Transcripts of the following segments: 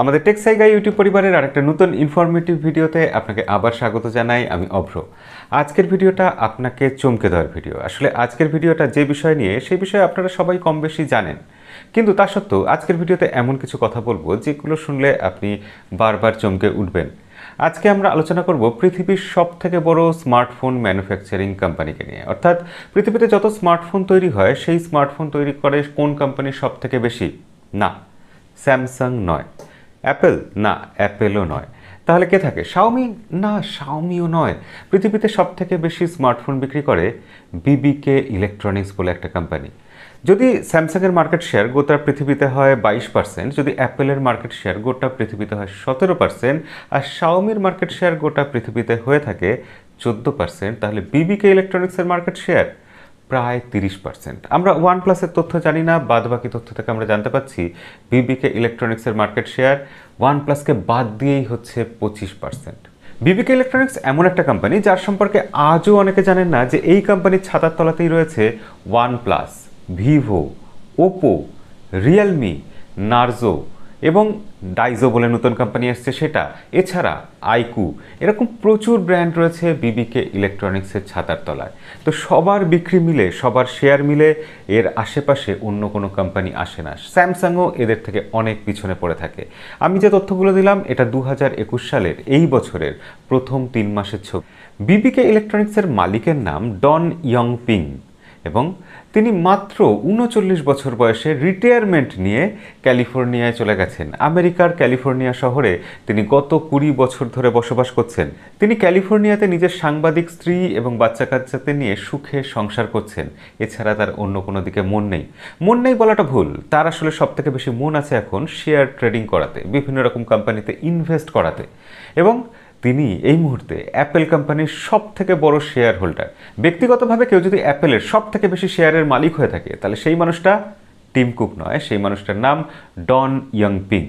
আমাদের গাই ইউটিউব পরিবারের আরেকটা নতুন ইনফরমেটিভ ভিডিওতে আপনাকে আবার স্বাগত জানাই আমি অভ্র আজকের ভিডিওটা আপনাকে চমকে দেওয়ার ভিডিও আসলে আজকের ভিডিওটা যে বিষয় নিয়ে সেই বিষয়ে আপনারা সবাই কম বেশি জানেন কিন্তু তা সত্ত্বেও আজকের ভিডিওতে এমন কিছু কথা বলবো যেগুলো শুনলে আপনি বারবার চমকে উঠবেন আজকে আমরা আলোচনা করব পৃথিবীর সব থেকে বড় স্মার্টফোন ম্যানুফ্যাকচারিং কোম্পানিকে নিয়ে অর্থাৎ পৃথিবীতে যত স্মার্টফোন তৈরি হয় সেই স্মার্টফোন তৈরি করে কোন কোম্পানি সব থেকে বেশি না স্যামসাং নয় অ্যাপেল না অ্যাপেলও নয় তাহলে কে থাকে শাওমি না শাওমিও নয় পৃথিবীতে সব থেকে বেশি স্মার্টফোন বিক্রি করে বিবিকে ইলেকট্রনিক্স বলে একটা কোম্পানি যদি স্যামসাংয়ের মার্কেট শেয়ার গোটা পৃথিবীতে হয় বাইশ পার্সেন্ট যদি অ্যাপেলের মার্কেট শেয়ার গোটা পৃথিবীতে হয় সতেরো পার্সেন্ট আর শাওমির মার্কেট শেয়ার গোটা পৃথিবীতে হয়ে থাকে চোদ্দো পার্সেন্ট তাহলে বিবিকে ইলেকট্রনিক্সের মার্কেট শেয়ার প্রায় তিরিশ পার্সেন্ট আমরা ওয়ান প্লাসের তথ্য জানি না বাদ বাকি তথ্য থেকে আমরা জানতে পাচ্ছি বিবিকে ইলেকট্রনিক্সের মার্কেট শেয়ার ওয়ান প্লাসকে বাদ দিয়েই হচ্ছে পঁচিশ পার্সেন্ট বিবিকে ইলেকট্রনিক্স এমন একটা কোম্পানি যার সম্পর্কে আজও অনেকে জানেন না যে এই কোম্পানির ছাতার তলাতেই রয়েছে OnePlus Vivo Oppo Realme Narzo এবং ডাইজো বলে নতুন কোম্পানি আসছে সেটা এছাড়া আইকু এরকম প্রচুর ব্র্যান্ড রয়েছে বিবিকে ইলেকট্রনিক্সের ছাতার তলায় তো সবার বিক্রি মিলে সবার শেয়ার মিলে এর আশেপাশে অন্য কোনো কোম্পানি আসে না স্যামসাংও এদের থেকে অনেক পিছনে পড়ে থাকে আমি যে তথ্যগুলো দিলাম এটা দু সালের এই বছরের প্রথম তিন মাসের ছবি বিবিকে ইলেকট্রনিক্সের মালিকের নাম ডন ইয়ং পিং এবং তিনি মাত্র উনচল্লিশ বছর বয়সে রিটায়ারমেন্ট নিয়ে ক্যালিফোর্নিয়ায় চলে গেছেন আমেরিকার ক্যালিফোর্নিয়া শহরে তিনি গত কুড়ি বছর ধরে বসবাস করছেন তিনি ক্যালিফোর্নিয়াতে নিজের সাংবাদিক স্ত্রী এবং বাচ্চা কাচ্চাতে নিয়ে সুখে সংসার করছেন এছাড়া তার অন্য কোনো দিকে মন নেই মন নেই বলাটা ভুল তার আসলে সবথেকে বেশি মন আছে এখন শেয়ার ট্রেডিং করাতে বিভিন্ন রকম কোম্পানিতে ইনভেস্ট করাতে এবং তিনি এই মুহূর্তে অ্যাপেল কোম্পানির সব থেকে বড় শেয়ার হোল্ডার ব্যক্তিগতভাবে কেউ যদি অ্যাপেলের সব থেকে বেশি শেয়ারের মালিক হয়ে থাকে তাহলে সেই মানুষটা টিম কুক নয় সেই মানুষটার নাম ডন ইয়ং পিং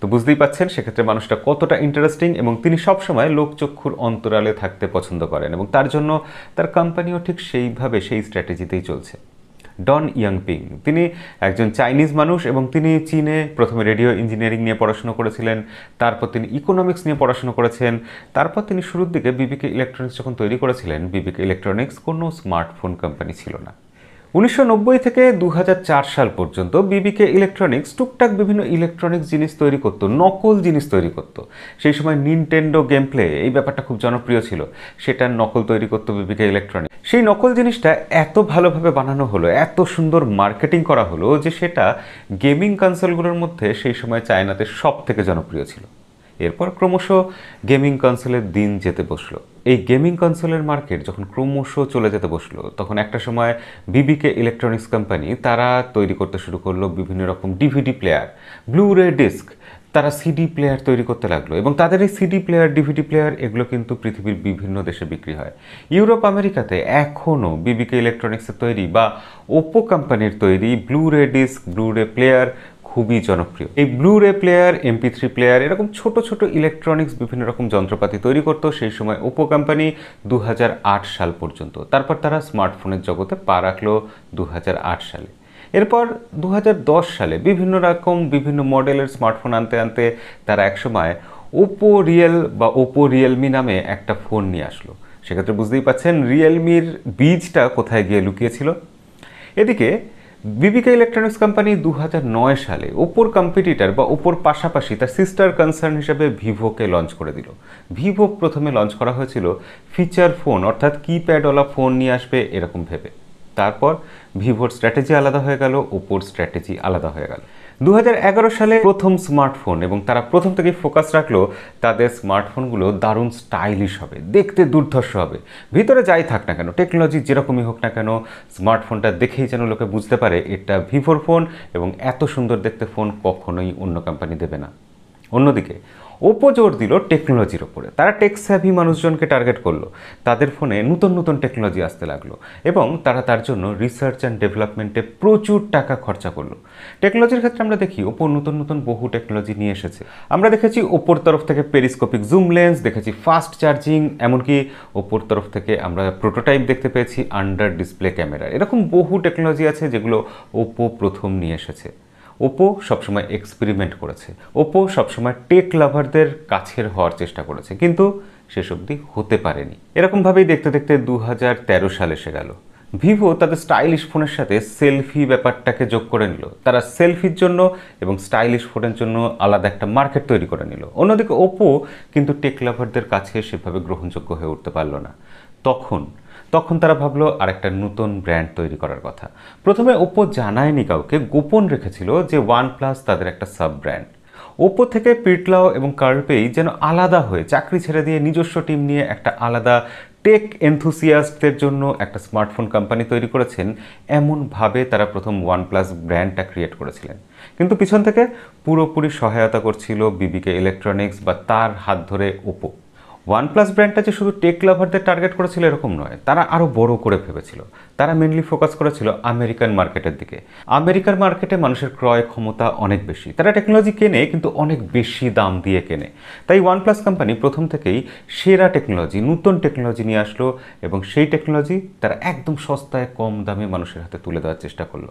তো বুঝতেই পাচ্ছেন সেক্ষেত্রে মানুষটা কতটা ইন্টারেস্টিং এবং তিনি সবসময় লোকচক্ষুর অন্তরালে থাকতে পছন্দ করেন এবং তার জন্য তার কোম্পানিও ঠিক সেইভাবে সেই স্ট্র্যাটেজিতেই চলছে ডন ইয়াংপিং তিনি একজন চাইনিজ মানুষ এবং তিনি চীনে প্রথমে রেডিও ইঞ্জিনিয়ারিং নিয়ে পড়াশুনো করেছিলেন তারপর তিনি ইকোনমিক্স নিয়ে পড়াশুনো করেছেন তারপর তিনি শুরুর দিকে বিবিকে ইলেকট্রনিক্স যখন তৈরি করেছিলেন বিবিকে ইলেকট্রনিক্স কোনো স্মার্টফোন কোম্পানি ছিল না উনিশশো থেকে দু সাল পর্যন্ত বিবিকে ইলেকট্রনিক্স টুকটাক বিভিন্ন ইলেকট্রনিক্স জিনিস তৈরি করত নকল জিনিস তৈরি করত সেই সময় নিনটেন্ডো গেম প্লে এই ব্যাপারটা খুব জনপ্রিয় ছিল সেটার নকল তৈরি করতো বিবিকে ইলেকট্রনিক্স সেই নকল জিনিসটা এত ভালোভাবে বানানো হলো এত সুন্দর মার্কেটিং করা হলো যে সেটা গেমিং কনসোলগুলোর মধ্যে সেই সময় চায়নাতে সব থেকে জনপ্রিয় ছিল এরপর ক্রমশ গেমিং কনসোলের দিন যেতে বসলো এই গেমিং কনসোলের মার্কেট যখন ক্রমশ চলে যেতে বসলো তখন একটা সময় বিবিকে ইলেকট্রনিক্স কোম্পানি তারা তৈরি করতে শুরু করলো বিভিন্ন রকম DVD player blu ray disc তারা সিডি প্লেয়ার তৈরি করতে লাগলো এবং তাদের এই সিডি প্লেয়ার ডিভিডি প্লেয়ার এগুলো কিন্তু পৃথিবীর বিভিন্ন দেশে বিক্রি হয় ইউরোপ আমেরিকাতে এখনও বিবিকে ইলেকট্রনিক্সের তৈরি বা ওপো কোম্পানির তৈরি ব্লু রে ডিস্ক ব্লু রে প্লেয়ার খুবই জনপ্রিয় এই ব্লু রে প্লেয়ার এমপি থ্রি প্লেয়ার এরকম ছোট ছোট ইলেকট্রনিক্স বিভিন্ন রকম যন্ত্রপাতি তৈরি করত সেই সময় ওপো কোম্পানি দু সাল পর্যন্ত তারপর তারা স্মার্টফোনের জগতে পা রাখলো দু সালে এরপর দু সালে বিভিন্ন রকম বিভিন্ন মডেলের স্মার্টফোন আনতে আনতে তারা একসময় ওপো রিয়েল বা ওপো রিয়েলমি নামে একটা ফোন নিয়ে আসলো সেক্ষেত্রে বুঝতেই পাচ্ছেন রিয়েলমির বীজটা কোথায় গিয়ে লুকিয়েছিল এদিকে বিবিকে ইলেকট্রনিক্স কোম্পানি দু সালে ওপোর কম্পিটিটার বা ওপোর পাশাপাশি তার সিস্টার কনসার্ন হিসেবে ভিভোকে লঞ্চ করে দিল ভিভো প্রথমে লঞ্চ করা হয়েছিল ফিচার ফোন অর্থাৎ কিপ্যাডওয়ালা ফোন নিয়ে আসবে এরকম ভেবে তারপর ভিভোর স্ট্র্যাটেজি আলাদা হয়ে গেল ওপোর স্ট্র্যাটেজি আলাদা হয়ে গেল দু সালে প্রথম স্মার্টফোন এবং তারা প্রথম থেকে ফোকাস রাখলো তাদের স্মার্টফোনগুলো দারুণ স্টাইলিশ হবে দেখতে দুর্ধর্ষ হবে ভিতরে যাই থাক না কেন টেকনোলজি যেরকমই হোক না কেন স্মার্টফোনটা দেখেই যেন লোকে বুঝতে পারে এটা ভিভোর ফোন এবং এত সুন্দর দেখতে ফোন কখনোই অন্য কোম্পানি দেবে না অন্যদিকে ওপো জোর দিল টেকনোলজির ওপরে তারা টেক স্যাভি মানুষজনকে টার্গেট করলো তাদের ফোনে নতুন নতুন টেকনোলজি আসতে লাগলো এবং তারা তার জন্য রিসার্চ অ্যান্ড ডেভেলপমেন্টে প্রচুর টাকা খরচা করলো টেকনোলজির ক্ষেত্রে আমরা দেখি ওপো নতুন নতুন বহু টেকনোলজি নিয়ে এসেছে আমরা দেখেছি ওপোর তরফ থেকে পেরিস্কোপিক জুম লেন্স দেখেছি ফাস্ট চার্জিং এমনকি ওপোর তরফ থেকে আমরা প্রোটোটাইপ দেখতে পেয়েছি আন্ডার ডিসপ্লে ক্যামেরা এরকম বহু টেকনোলজি আছে যেগুলো ওপো প্রথম নিয়ে এসেছে ওপো সবসময় এক্সপেরিমেন্ট করেছে ওপো সবসময় টেক লাভারদের কাছের হওয়ার চেষ্টা করেছে কিন্তু শেষ অবধি হতে পারেনি এরকমভাবেই দেখতে দেখতে দু সাল এসে গেল ভিভো তাদের স্টাইলিশ ফোনের সাথে সেলফি ব্যাপারটাকে যোগ করে নিল তারা সেলফির জন্য এবং স্টাইলিশ ফোনের জন্য আলাদা একটা মার্কেট তৈরি করে নিল অন্যদিকে ওপো কিন্তু টেক লাভারদের কাছে সেভাবে গ্রহণযোগ্য হয়ে উঠতে পারল না তখন তখন তারা ভাবলো আর একটা নতুন ব্র্যান্ড তৈরি করার কথা প্রথমে ওপো জানায়নি কাউকে গোপন রেখেছিল যে ওয়ান প্লাস তাদের একটা সাব ব্র্যান্ড ওপো থেকে পিটলাও এবং কার্পেই যেন আলাদা হয়ে চাকরি ছেড়ে দিয়ে নিজস্ব টিম নিয়ে একটা আলাদা টেক এনথুসিয়াস্টদের জন্য একটা স্মার্টফোন কোম্পানি তৈরি করেছেন এমনভাবে তারা প্রথম ওয়ানপ্লাস ব্র্যান্ডটা ক্রিয়েট করেছিলেন কিন্তু পিছন থেকে পুরোপুরি সহায়তা করছিল বিবিকে ইলেকট্রনিক্স বা তার হাত ধরে ওপো ওয়ানপ্লাস ব্র্যান্ডটা যে শুধু টেক লাভারদের টার্গেট করেছিল এরকম নয় তারা আরও বড় করে ভেবেছিল তারা মেনলি ফোকাস করেছিল আমেরিকান মার্কেটের দিকে আমেরিকার মার্কেটে মানুষের ক্রয় ক্ষমতা অনেক বেশি তারা টেকনোলজি কেনে কিন্তু অনেক বেশি দাম দিয়ে কেনে তাই ওয়ানপ্লাস কোম্পানি প্রথম থেকেই সেরা টেকনোলজি নতুন টেকনোলজি নিয়ে আসলো এবং সেই টেকনোলজি তারা একদম সস্তায় কম দামে মানুষের হাতে তুলে দেওয়ার চেষ্টা করলো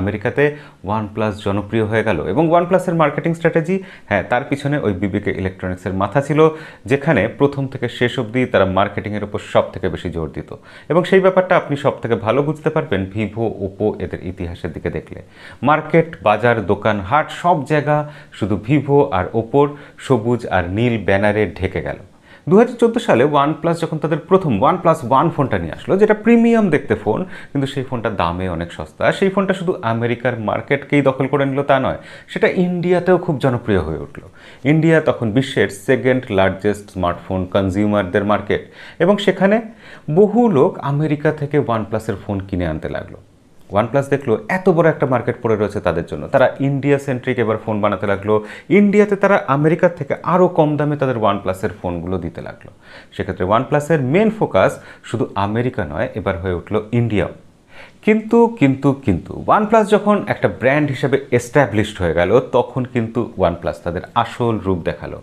আমেরিকাতে ওয়ান প্লাস জনপ্রিয় হয়ে গেল এবং ওয়ান প্লাসের মার্কেটিং স্ট্র্যাটেজি হ্যাঁ তার পিছনে ওই বিবেকে ইলেকট্রনিক্সের মাথা ছিল যেখানে প্রথম থেকে শেষ অবধি তারা মার্কেটিংয়ের উপর সব থেকে বেশি জোর দিত এবং সেই ব্যাপারটা আপনি সব থেকে ভালো বুঝতে পারবেন ভিভো ওপো এদের ইতিহাসের দিকে দেখলে মার্কেট বাজার দোকান হাট সব জায়গা শুধু ভিভো আর ওপোর সবুজ আর নীল ব্যানারে ঢেকে গেল দু সালে ওয়ান প্লাস যখন তাদের প্রথম ওয়ান প্লাস ওয়ান ফোনটা নিয়ে আসলো যেটা প্রিমিয়াম দেখতে ফোন কিন্তু সেই ফোনটার দামে অনেক সস্তা সেই ফোনটা শুধু আমেরিকার মার্কেটকেই দখল করে নিল তা নয় সেটা ইন্ডিয়াতেও খুব জনপ্রিয় হয়ে উঠলো ইন্ডিয়া তখন বিশ্বের সেকেন্ড লার্জেস্ট স্মার্টফোন কনজিউমারদের মার্কেট এবং সেখানে বহু লোক আমেরিকা থেকে ওয়ান প্লাসের ফোন কিনে আনতে লাগলো ওয়ানপ্লাস দেখলো এত বড় একটা মার্কেট পড়ে রয়েছে তাদের জন্য তারা ইন্ডিয়া সেন্ট্রিক এবার ফোন বানাতে লাগলো ইন্ডিয়াতে তারা আমেরিকার থেকে আরও কম দামে তাদের ওয়ানপ্লাসের ফোনগুলো দিতে লাগলো সেক্ষেত্রে ওয়ানপ্লাসের মেন ফোকাস শুধু আমেরিকা নয় এবার হয়ে উঠলো ইন্ডিয়াও কিন্তু কিন্তু কিন্তু ওয়ানপ্লাস যখন একটা ব্র্যান্ড হিসেবে এস্টাবলিশড হয়ে গেল তখন কিন্তু ওয়ানপ্লাস তাদের আসল রূপ দেখালো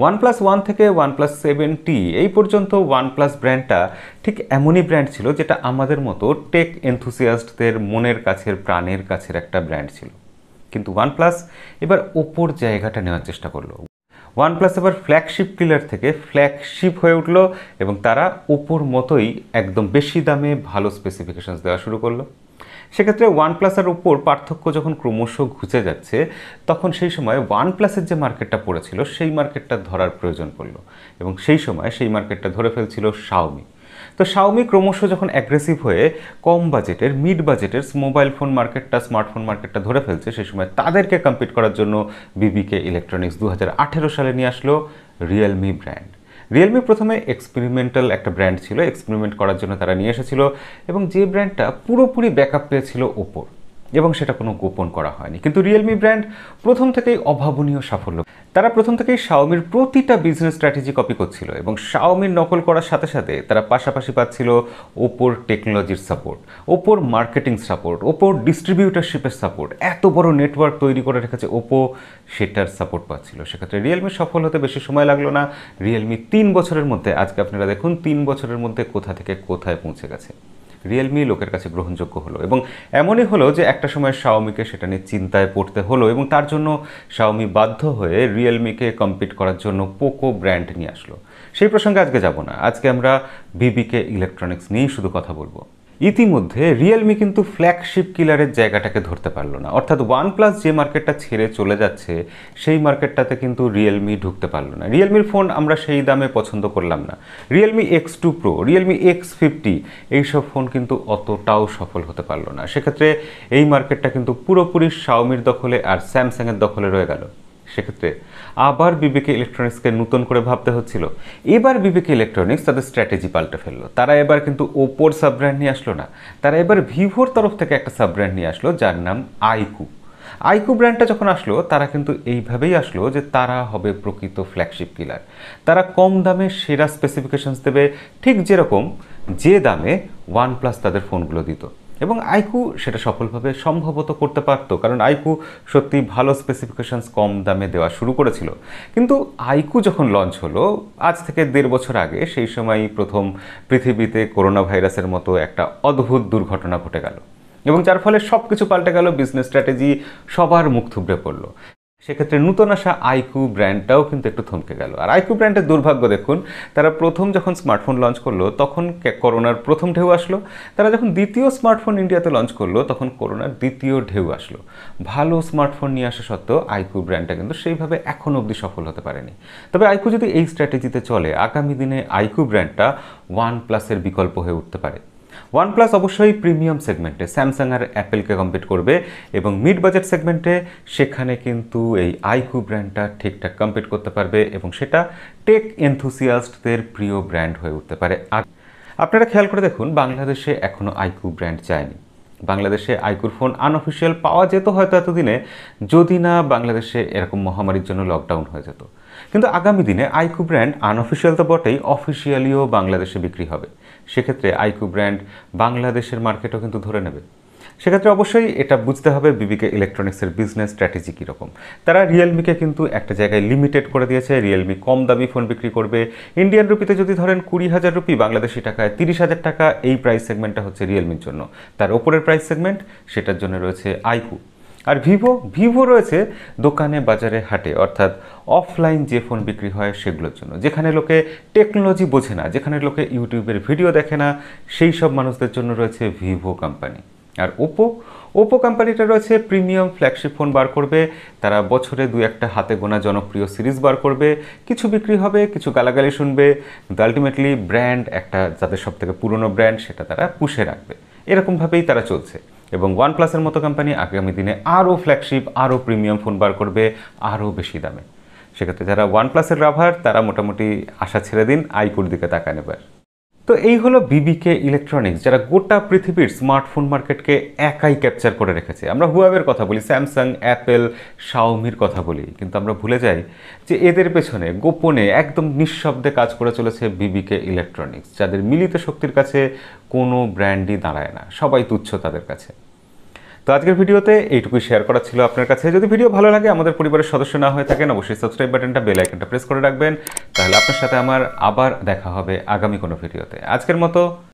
ওয়ান প্লাস ওয়ান থেকে ওয়ান প্লাস সেভেন টি এই পর্যন্ত ওয়ান প্লাস ব্র্যান্ডটা ঠিক এমনই ব্র্যান্ড ছিল যেটা আমাদের মতো টেক এনথুসিয়াস্টদের মনের কাছের প্রাণের কাছের একটা ব্র্যান্ড ছিল কিন্তু ওয়ান প্লাস এবার ওপর জায়গাটা নেওয়ার চেষ্টা করলো ওয়ান প্লাস এবার ফ্ল্যাগশিপ কিলার থেকে ফ্ল্যাগশিপ হয়ে উঠল এবং তারা ওপোর মতোই একদম বেশি দামে ভালো স্পেসিফিকেশানস দেওয়া শুরু করলো সেক্ষেত্রে ওয়ান প্লাসের উপর পার্থক্য যখন ক্রমশ ঘুচে যাচ্ছে তখন সেই সময় ওয়ান প্লাসের যে মার্কেটটা পড়েছিল সেই মার্কেটটা ধরার প্রয়োজন পড়লো এবং সেই সময় সেই মার্কেটটা ধরে ফেলছিল শাওমি তো শাওমি ক্রমশ যখন অ্যাগ্রেসিভ হয়ে কম বাজেটের মিড বাজেটের মোবাইল ফোন মার্কেটটা স্মার্টফোন মার্কেটটা ধরে ফেলছে সেই সময় তাদেরকে কম্পিট করার জন্য বিবিকে ইলেকট্রনিক্স দু সালে নিয়ে আসলো রিয়েলমি ব্র্যান্ড রিয়েলমি প্রথমে এক্সপেরিমেন্টাল একটা ব্র্যান্ড ছিল এক্সপেরিমেন্ট করার জন্য তারা নিয়ে এসেছিল এবং যে ব্র্যান্ডটা পুরোপুরি ব্যাকআপ পেয়েছিল ওপোর এবং সেটা কোনো গোপন করা হয়নি কিন্তু রিয়েলমি ব্র্যান্ড প্রথম থেকেই অভাবনীয় সাফল্য তারা প্রথম থেকেই শাওমির প্রতিটা বিজনেস স্ট্র্যাটেজি কপি করছিল এবং শাওমির নকল করার সাথে সাথে তারা পাশাপাশি পাচ্ছিল ওপোর টেকনোলজির সাপোর্ট ওপোর মার্কেটিং সাপোর্ট ওপোর ডিস্ট্রিবিউটারশিপের সাপোর্ট এত বড় নেটওয়ার্ক তৈরি করে রেখেছে ওপো সেটার সাপোর্ট পাচ্ছিল সেক্ষেত্রে রিয়েলমি সফল হতে বেশি সময় লাগলো না রিয়েলমি তিন বছরের মধ্যে আজকে আপনারা দেখুন তিন বছরের মধ্যে কোথা থেকে কোথায় পৌঁছে গেছে রিয়েলমি লোকের কাছে গ্রহণযোগ্য হলো এবং এমনই হলো যে একটা সময় শাওমিকে সেটা নিয়ে চিন্তায় পড়তে হলো এবং তার জন্য শাওমি বাধ্য হয়ে রিয়েলমিকে কম্পিট করার জন্য পোকো ব্র্যান্ড নিয়ে আসলো সেই প্রসঙ্গে আজকে যাব না আজকে আমরা বিবিকে ইলেকট্রনিক্স নিয়েই শুধু কথা বলবো ইতিমধ্যে রিয়েলমি কিন্তু ফ্ল্যাগশিপ কিলারের জায়গাটাকে ধরতে পারলো না অর্থাৎ ওয়ানপ্লাস যে মার্কেটটা ছেড়ে চলে যাচ্ছে সেই মার্কেটটাতে কিন্তু রিয়েলমি ঢুকতে পারলো না রিয়েলমির ফোন আমরা সেই দামে পছন্দ করলাম না realme X two pro realme X fifty এইসব ফোন কিন্তু অতটাও সফল হতে পারলো না সেক্ষেত্রে এই মার্কেটটা কিন্তু পুরোপুরি শাওমির দখলে আর স্যামসাংয়ের দখলে রয়ে গেল সেক্ষেত্রে আবার বিবেকে ইলেকট্রনিক্সকে নতুন করে ভাবতে হচ্ছিল এবার বিবেকে ইলেকট্রনিক্স তাদের স্ট্র্যাটেজি পাল্টে ফেললো তারা এবার কিন্তু ওপোর সাবব্র্যান্ড নিয়ে আসলো না তারা এবার ভিভোর তরফ থেকে একটা সাবব্র্যান্ড নিয়ে আসলো যার নাম আইকু আইকু ব্র্যান্ডটা যখন আসলো তারা কিন্তু এইভাবেই আসলো যে তারা হবে প্রকৃত ফ্ল্যাগশিপ কিলার তারা কম দামে সেরা স্পেসিফিকেশানস দেবে ঠিক যেরকম যে দামে ওয়ান প্লাস তাদের ফোনগুলো দিত এবং আইকু সেটা সফলভাবে সম্ভবত করতে পারতো কারণ আইকু সত্যি ভালো স্পেসিফিকেশানস কম দামে দেওয়া শুরু করেছিল কিন্তু আইকু যখন লঞ্চ হলো আজ থেকে দেড় বছর আগে সেই সময় প্রথম পৃথিবীতে করোনা ভাইরাসের মতো একটা অদ্ভুত দুর্ঘটনা ঘটে গেল এবং যার ফলে সব কিছু পাল্টে গেল বিজনেস স্ট্র্যাটেজি সবার মুখ থুবড়ে পড়লো সেক্ষেত্রে নূতন আসা আইকু ব্র্যান্ডটাও কিন্তু একটু থমকে গেল আর আইকু ব্র্যান্ডের দুর্ভাগ্য দেখুন তারা প্রথম যখন স্মার্টফোন লঞ্চ করলো তখন করোনার প্রথম ঢেউ আসলো তারা যখন দ্বিতীয় স্মার্টফোন ইন্ডিয়াতে লঞ্চ করলো তখন করোনার দ্বিতীয় ঢেউ আসলো ভালো স্মার্টফোন নিয়ে আসা সত্ত্বেও আইকু ব্র্যান্ডটা কিন্তু সেইভাবে এখন অবধি সফল হতে পারেনি তবে আইকু যদি এই স্ট্র্যাটেজিতে চলে আগামী দিনে আইকু ব্র্যান্ডটা ওয়ান প্লাসের বিকল্প হয়ে উঠতে পারে ওয়ানপ্লাস অবশ্যই প্রিমিয়াম সেগমেন্টে স্যামসাং আর অ্যাপেলকে কম্পিট করবে এবং মিড বাজেট সেগমেন্টে সেখানে কিন্তু এই আইকু ব্র্যান্ডটা ঠিকঠাক কম্পিট করতে পারবে এবং সেটা টেক এনথুসিয়াস্টদের প্রিয় ব্র্যান্ড হয়ে উঠতে পারে আর আপনারা খেয়াল করে দেখুন বাংলাদেশে এখনও আইকু ব্র্যান্ড যায়নি বাংলাদেশে আইকুর ফোন আনঅফিসিয়াল পাওয়া যেত হয়তো এতদিনে যদি না বাংলাদেশে এরকম মহামারীর জন্য লকডাউন হয়ে যেত কিন্তু আগামী দিনে আইকু ব্র্যান্ড আনঅফিসিয়াল তো বটেই অফিসিয়ালিও বাংলাদেশে বিক্রি হবে সেক্ষেত্রে আইকু ব্র্যান্ড বাংলাদেশের মার্কেটও কিন্তু ধরে নেবে সেক্ষেত্রে অবশ্যই এটা বুঝতে হবে বিবিকে ইলেকট্রনিক্সের বিজনেস স্ট্র্যাটেজি কীরকম তারা রিয়েলমিকে কিন্তু একটা জায়গায় লিমিটেড করে দিয়েছে রিয়েলমি কম দামি ফোন বিক্রি করবে ইন্ডিয়ান রুপিতে যদি ধরেন কুড়ি হাজার রুপি বাংলাদেশি টাকায় তিরিশ হাজার টাকা এই প্রাইস সেগমেন্টটা হচ্ছে রিয়েলমির জন্য তার ওপরের প্রাইস সেগমেন্ট সেটার জন্য রয়েছে আইকু আর ভিভো ভিভো রয়েছে দোকানে বাজারে হাটে অর্থাৎ অফলাইন যে ফোন বিক্রি হয় সেগুলোর জন্য যেখানে লোকে টেকনোলজি বোঝে না যেখানে লোকে ইউটিউবের ভিডিও দেখে না সেই সব মানুষদের জন্য রয়েছে ভিভো কোম্পানি আর ওপো ওপো কোম্পানিটা রয়েছে প্রিমিয়াম ফ্ল্যাগশিপ ফোন বার করবে তারা বছরে দু একটা হাতে গোনা জনপ্রিয় সিরিজ বার করবে কিছু বিক্রি হবে কিছু গালাগালি শুনবে কিন্তু আলটিমেটলি ব্র্যান্ড একটা যাদের সব থেকে পুরনো ব্র্যান্ড সেটা তারা পুষে রাখবে এরকমভাবেই তারা চলছে এবং ওয়ান প্লাসের মতো কোম্পানি আগামী দিনে আরও ফ্ল্যাগশিপ আরও প্রিমিয়াম ফোন বার করবে আরও বেশি দামে সেক্ষেত্রে যারা ওয়ান প্লাসের রাভার তারা মোটামুটি আশা ছেড়ে দিন আইকুর দিকে তাকান এবার তো এই হলো বিবিকে ইলেকট্রনিক্স যারা গোটা পৃথিবীর স্মার্টফোন মার্কেটকে একাই ক্যাপচার করে রেখেছে আমরা হুয়াবের কথা বলি স্যামসাং অ্যাপেল শাওমির কথা বলি কিন্তু আমরা ভুলে যাই যে এদের পেছনে গোপনে একদম নিঃশব্দে কাজ করে চলেছে বিবিকে ইলেকট্রনিক্স যাদের মিলিত শক্তির কাছে কোনো ব্র্যান্ডই দাঁড়ায় না সবাই তুচ্ছ তাদের কাছে তো আজকের ভিডিওতে এইটুকুই শেয়ার করা ছিল আপনার কাছে যদি ভিডিও ভালো লাগে আমাদের পরিবারের সদস্য না হয়ে থাকেন অবশ্যই সাবস্ক্রাইব বাটনটা বেল আইকনটা প্রেস করে রাখবেন তাহলে আপনার সাথে আমার আবার দেখা হবে আগামী কোনো ভিডিওতে আজকের মতো